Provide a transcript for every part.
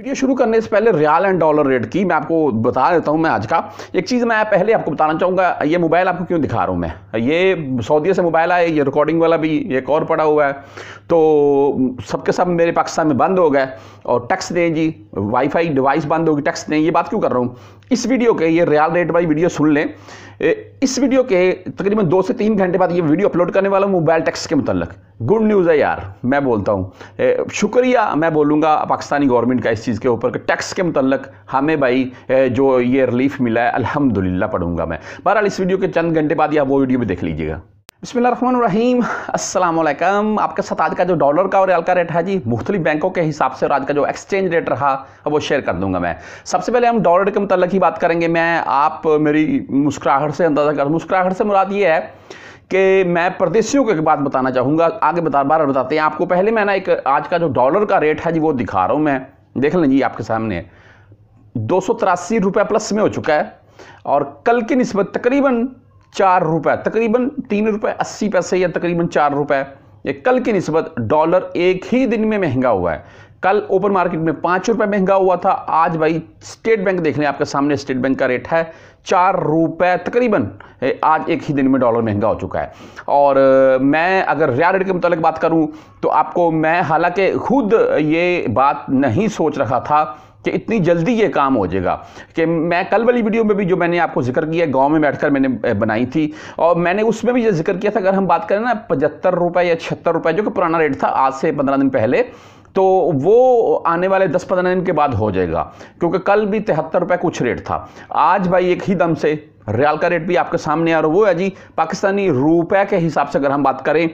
video शुरू करने से पहले रियाल एंड डॉलर रेट की मैं आपको बता देता हूँ मैं आज का एक चीज़ मैं पहले आपको बताना चाहूँगा ये मोबाइल आपको क्यों दिखा रहा हूँ मैं ये सऊदीया से मोबाइल आया ये रिकॉर्डिंग वाला भी एक और पड़ा हुआ है तो सबके सब मेरे पाकिस्तान में बंद हो गए और टैक्स दें जी वाईफाई डिवाइस बंद होगी टैक्स दें ये बात क्यों कर रहा हूँ इस वीडियो के ये रियल रेट वाली वीडियो सुन लें इस वीडियो के तकरीबन दो से तीन घंटे बाद ये वीडियो अपलोड करने वाला हूँ मोबाइल टैक्स के मतलब गुड न्यूज़ है यार मैं बोलता हूँ शुक्रिया मैं बोलूँगा पाकिस्तानी गवर्नमेंट का इस चीज़ के ऊपर टैक्स के मतलब हमें भाई जो ये रिलीफ मिला है अलहमदिल्ला पढ़ूंगा मैं बहरहाल इस वीडियो के चंद घंटे बाद या वो वीडियो भी देख लीजिएगा बसमीम अल्लाम आपके साथ आज का जो डॉलर का और रियाल का रेट है जी मुख्तलि बैंकों के हिसाब से और आज का जो एक्सचेंज रेट रहा वो शेयर कर दूंगा मैं सबसे पहले हम डॉलर के मतलब ही बात करेंगे मैं आप मेरी मुस्कुराहट से अंदाज़ा कर मुस्कुराहट से मुराद ये है कि मैं परदेशियों एक बात बताना चाहूँगा आगे बता बार बताते हैं आपको पहले मैं ना एक आज का जो डॉलर का रेट है जी वो दिखा रहा हूँ मैं देख लें जी आपके सामने दो सौ प्लस में हो चुका है और कल की नस्बत तकरीबन चार रुपए तकरीबन तीन रुपए अस्सी पैसे या तकरीबन चार रुपए ये कल की नस्बत डॉलर एक ही दिन में महंगा हुआ है कल ओपन मार्केट में पाँच रुपए महंगा हुआ था आज भाई स्टेट बैंक देख लें आपके सामने स्टेट बैंक का रेट है चार रुपए तकरीबन आज एक ही दिन में डॉलर महंगा हो चुका है और मैं अगर रिया रेट के मुतालिक बात करूं तो आपको मैं हालांकि खुद ये बात नहीं सोच रखा था कि इतनी जल्दी ये काम हो जाएगा कि मैं कल वाली वीडियो में भी जो मैंने आपको जिक्र किया गांव में बैठकर मैंने बनाई थी और मैंने उसमें भी ये जिक्र किया था अगर हम बात करें ना पचहत्तर रुपये या छिहत्तर रुपये जो कि पुराना रेट था आज से पंद्रह दिन पहले तो वो आने वाले दस पंद्रह दिन के बाद हो जाएगा क्योंकि कल भी तिहत्तर रुपये कुछ रेट था आज भाई एक ही दम से रियाल का रेट भी आपके सामने आ रहा है वो है जी पाकिस्तानी रुपये के हिसाब से अगर हम बात करें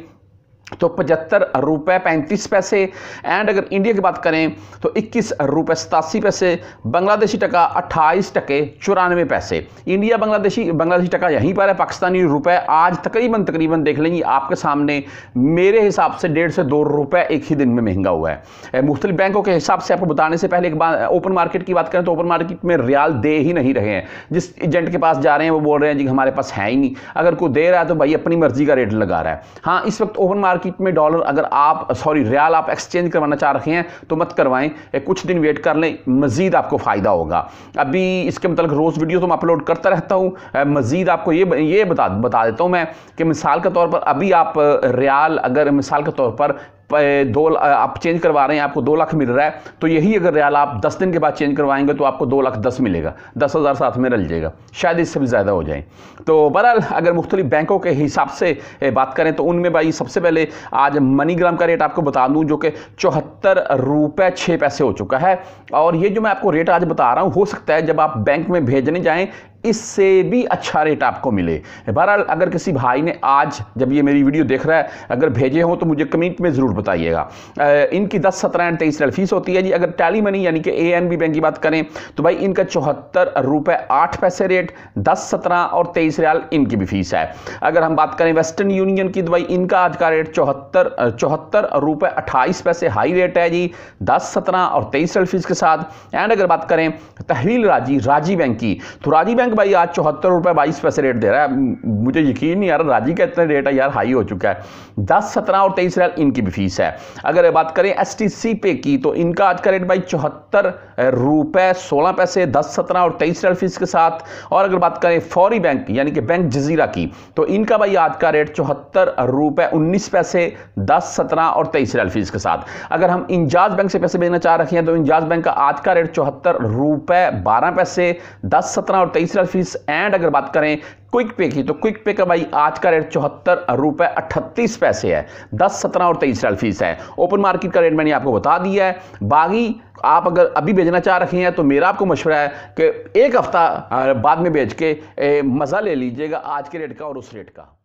तो पचहत्तर रुपये पैंतीस पैसे एंड अगर इंडिया की बात करें तो इक्कीस रुपये सतासी पैसे बांग्लादेशी टका अट्ठाईस टके चौरानवे पैसे इंडिया बांग्लादेशी बांग्लादेशी टका यहीं पर है पाकिस्तानी रुपए आज तकरीबन तकरीबन देख लेंगे आपके सामने मेरे हिसाब से डेढ़ से दो रुपए एक ही दिन में महंगा हुआ है मुख्तलि बैंकों के हिसाब से आपको बताने से पहले एक बात ओपन मार्केट की बात करें तो ओपन मार्केट में रियाल दे ही नहीं रहे हैं जिस एजेंट के पास जा रहे हैं वो बोल रहे हैं जी हमारे पास है ही नहीं अगर कोई दे रहा है तो भाई अपनी मर्जी का रेट लगा रहा है हाँ इस वक्त ओपन मार्केट मार्केट में डॉलर अगर आप सॉरी रियाल आप एक्सचेंज करवाना चाह रहे हैं तो मत करवाएं कुछ दिन वेट कर लें मज़ीद आपको फ़ायदा होगा अभी इसके मतलब रोज़ वीडियो तो मैं अपलोड करता रहता हूँ मज़ीद आपको ये ये बता बता देता हूँ मैं कि मिसाल के तौर पर अभी आप रियाल अगर मिसाल के तौर पर दो आप चेंज करवा रहे हैं आपको दो लाख मिल रहा है तो यही अगर रियाल आप दस दिन के बाद चेंज करवाएंगे तो आपको दो लाख दस मिलेगा दस हज़ार साथ में रल जाएगा शायद इससे भी ज़्यादा हो जाए तो बहरहाल अगर मुख्तलिफ बैंकों के हिसाब से बात करें तो उनमें भाई सबसे पहले आज मनीग्राम का रेट आपको बता दूँ जो कि चौहत्तर रुपये छः पैसे हो चुका है और ये जो मैं आपको रेट आज बता रहा हूँ हो सकता है जब आप बैंक में भेजने जाएँ इससे भी अच्छा रेट आपको मिले बहरहाल अगर किसी भाई ने आज जब ये मेरी वीडियो देख रहा है अगर भेजे हो तो मुझे कमेंट में ज़रूर बताइएगा इनकी दस सत्रह एंड तेईस फीस होती है जी अगर टैली मनी यानी कि ए एन बी बैंक की बात करें तो भाई इनका चौहत्तर रुपये आठ पैसे रेट दस सत्रह और तेईस रियाल इनकी भी फीस है अगर हम बात करें वेस्टर्न यूनियन की तो भाई इनका आज का रेट चौहत्तर चौहत्तर रुपये अट्ठाईस पैसे हाई रेट है जी दस सत्रह और तेईस फीस के साथ एंड अगर बात करें तहवील राजी राजी बैंक की तो राजी बैंक भाई आज चौहत्तर रुपये बाईस पैसे रेट दे रहा है मुझे यकीन नहीं आ रहा राजी का इतना रेट है यार हाई हो चुका है दस सत्रह और तेईस रियाल इनकी भी फीस है अगर बात करें एस टी सी पे की तो इनका आज का रेट भाई चौहत्तर रुपये सोलह पैसे दस सत्रह और तेईस रियाल फीस के साथ और अगर बात करें फौरी बैंक यानी कि बैंक जजीरा की तो इनका भाई आज का रेट चौहत्तर रुपये उन्नीस पैसे दस सत्रह और तेईस रियाल फीस के साथ अगर हम इंजाज बैंक से पैसे भेजना चाह रखे हैं तो इंजाज बैंक का आज का रेट चौहत्तर रुपये बारह पैसे दस सत्रह और तेईस रियाल फीस एंड अगर बात करें क्विक पे की तो क्विक पे का भाई आज का रेट चौहत्तर रुपए अट्ठतीस पैसे है दस सत्रह और तेईस साल फीस है ओपन मार्केट का रेट मैंने आपको बता दिया है बाकी आप अगर अभी भेजना चाह रहे हैं तो मेरा आपको मशवरा है कि एक हफ्ता बाद में भेज के मज़ा ले लीजिएगा आज के रेट का और उस रेट का